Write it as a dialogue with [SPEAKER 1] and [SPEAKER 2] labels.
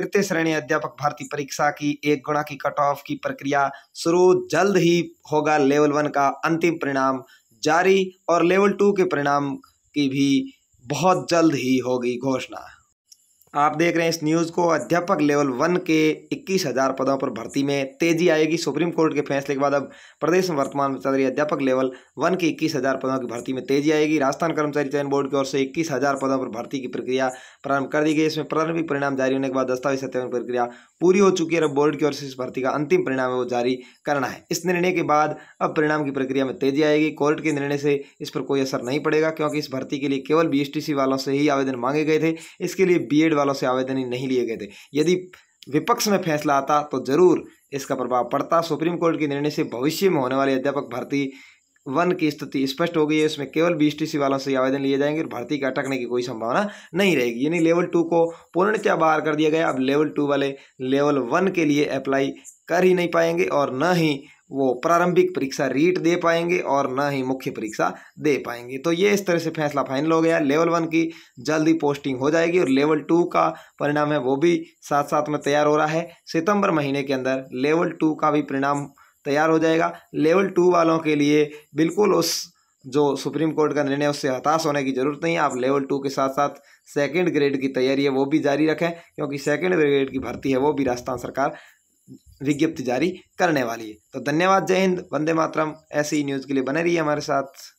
[SPEAKER 1] तृतीय श्रेणी अध्यापक भर्ती परीक्षा की एक गुणा की कट ऑफ की प्रक्रिया शुरू जल्द ही होगा लेवल वन का अंतिम परिणाम जारी और लेवल टू के परिणाम की भी बहुत जल्द ही होगी घोषणा आप देख रहे हैं इस न्यूज़ को अध्यापक लेवल वन के इक्कीस हज़ार पदों पर भर्ती में तेजी आएगी सुप्रीम कोर्ट के फैसले के बाद अब प्रदेश में वर्तमान में चल रही अध्यापक लेवल वन के इक्कीस हज़ार पदों की भर्ती में तेजी आएगी राजस्थान कर्मचारी चयन बोर्ड की ओर से इक्कीस हज़ार पदों पर भर्ती की प्रक्रिया प्रारंभ कर दी गई इसमें प्रारंभिक परिणाम जारी होने के बाद दस्तावेज सत्यापन प्रक्रिया पूरी हो चुकी है अब बोर्ड की ओर से इस भर्ती का अंतिम परिणाम है वो जारी करना है इस निर्णय के बाद अब परिणाम की प्रक्रिया में तेजी आएगी कोर्ट के निर्णय से इस पर कोई असर नहीं पड़ेगा क्योंकि इस भर्ती के लिए केवल बी वालों से ही आवेदन मांगे गए थे इसके लिए बी वालों से आवेदन नहीं लिए गए थे यदि विपक्ष में फैसला आता तो जरूर इसका प्रभाव पड़ता सुप्रीम कोर्ट के निर्णय से भविष्य में होने वाली अध्यापक भर्ती वन की स्थिति स्पष्ट हो गई है इसमें केवल बीएसटीसी वालों से आवेदन लिए जाएंगे और भर्ती के अटकने की कोई संभावना नहीं रहेगी यानी लेवल टू को पूर्णतया बाहर कर दिया गया अब लेवल टू वाले लेवल वन के लिए अप्लाई कर ही नहीं पाएंगे और न ही वो प्रारंभिक परीक्षा रीट दे पाएंगे और ना ही मुख्य परीक्षा दे पाएंगे तो ये इस तरह से फैसला फाइनल हो गया लेवल वन की जल्दी पोस्टिंग हो जाएगी और लेवल टू का परिणाम है वो भी साथ साथ में तैयार हो रहा है सितंबर महीने के अंदर लेवल टू का भी परिणाम तैयार हो जाएगा लेवल टू वालों के लिए बिल्कुल उस जो सुप्रीम कोर्ट का निर्णय उससे हताश होने की ज़रूरत नहीं है आप लेवल टू के साथ साथ सेकेंड ग्रेड की तैयारी है वो भी जारी रखें क्योंकि सेकेंड ग्रेड की भर्ती है वो भी राजस्थान सरकार विज्ञप्ति जारी करने वाली है तो धन्यवाद जय हिंद वंदे मातरम ऐसी ही न्यूज़ के लिए बने रहिए हमारे साथ